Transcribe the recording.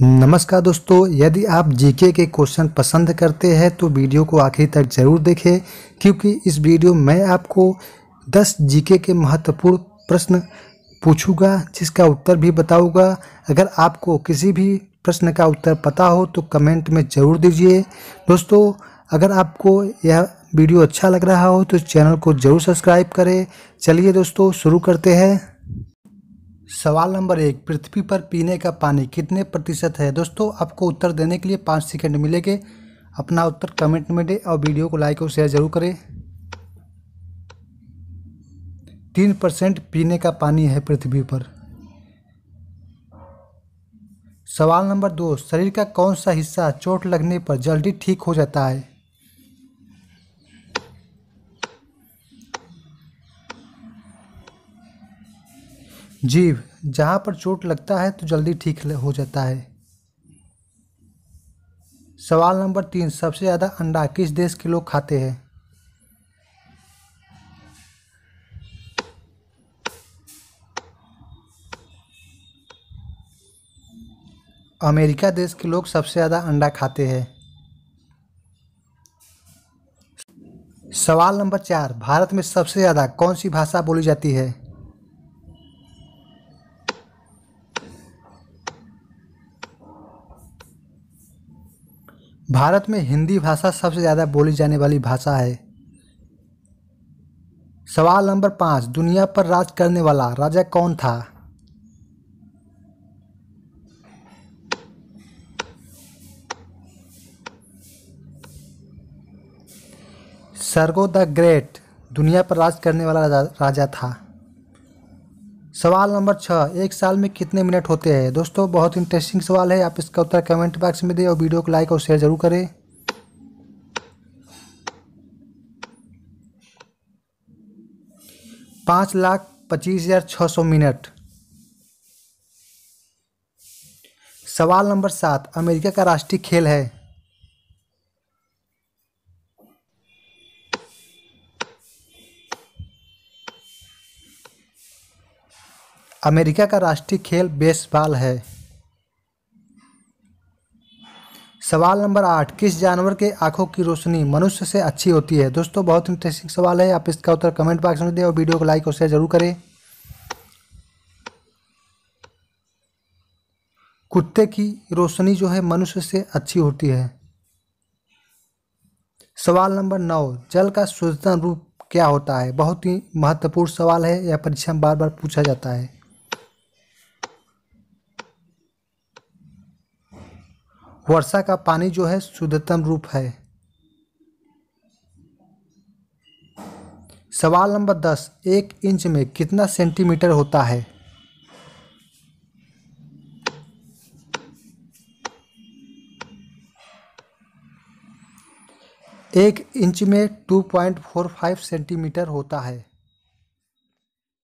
नमस्कार दोस्तों यदि आप जीके के क्वेश्चन पसंद करते हैं तो वीडियो को आखिर तक ज़रूर देखें क्योंकि इस वीडियो में आपको 10 जीके के महत्वपूर्ण प्रश्न पूछूंगा जिसका उत्तर भी बताऊंगा अगर आपको किसी भी प्रश्न का उत्तर पता हो तो कमेंट में ज़रूर दीजिए दोस्तों अगर आपको यह वीडियो अच्छा लग रहा हो तो चैनल को ज़रूर सब्सक्राइब करें चलिए दोस्तों शुरू करते हैं सवाल नंबर एक पृथ्वी पर पीने का पानी कितने प्रतिशत है दोस्तों आपको उत्तर देने के लिए पाँच सेकेंड मिलेंगे अपना उत्तर कमेंट में दें और वीडियो को लाइक और शेयर ज़रूर करें तीन परसेंट पीने का पानी है पृथ्वी पर सवाल नंबर दो शरीर का कौन सा हिस्सा चोट लगने पर जल्दी ठीक हो जाता है जीव जहाँ पर चोट लगता है तो जल्दी ठीक हो जाता है सवाल नंबर तीन सबसे ज़्यादा अंडा किस देश के लोग खाते हैं अमेरिका देश के लोग सबसे ज़्यादा अंडा खाते हैं सवाल नंबर चार भारत में सबसे ज़्यादा कौन सी भाषा बोली जाती है भारत में हिंदी भाषा सबसे ज़्यादा बोली जाने वाली भाषा है सवाल नंबर पाँच दुनिया पर राज करने वाला राजा कौन था सर्गो द ग्रेट दुनिया पर राज करने वाला राजा था सवाल नंबर छः एक साल में कितने मिनट होते हैं दोस्तों बहुत इंटरेस्टिंग सवाल है आप इसका उत्तर कमेंट बॉक्स में दें और वीडियो को लाइक और शेयर ज़रूर करें पाँच लाख पच्चीस हज़ार छः सौ मिनट सवाल नंबर सात अमेरिका का राष्ट्रीय खेल है अमेरिका का राष्ट्रीय खेल बेसबॉल है सवाल नंबर आठ किस जानवर के आंखों की रोशनी मनुष्य से अच्छी होती है दोस्तों बहुत इंटरेस्टिंग सवाल है आप इसका उत्तर कमेंट बॉक्स में दें और वीडियो को लाइक और शेयर जरूर करें कुत्ते की रोशनी जो है मनुष्य से अच्छी होती है सवाल नंबर नौ जल का शुद्धतम रूप क्या होता है बहुत ही महत्वपूर्ण सवाल है यह परीक्षा में बार बार पूछा जाता है वर्षा का पानी जो है शुद्धतम रूप है सवाल नंबर दस एक इंच में कितना सेंटीमीटर होता है एक इंच में two point four five centimetre होता है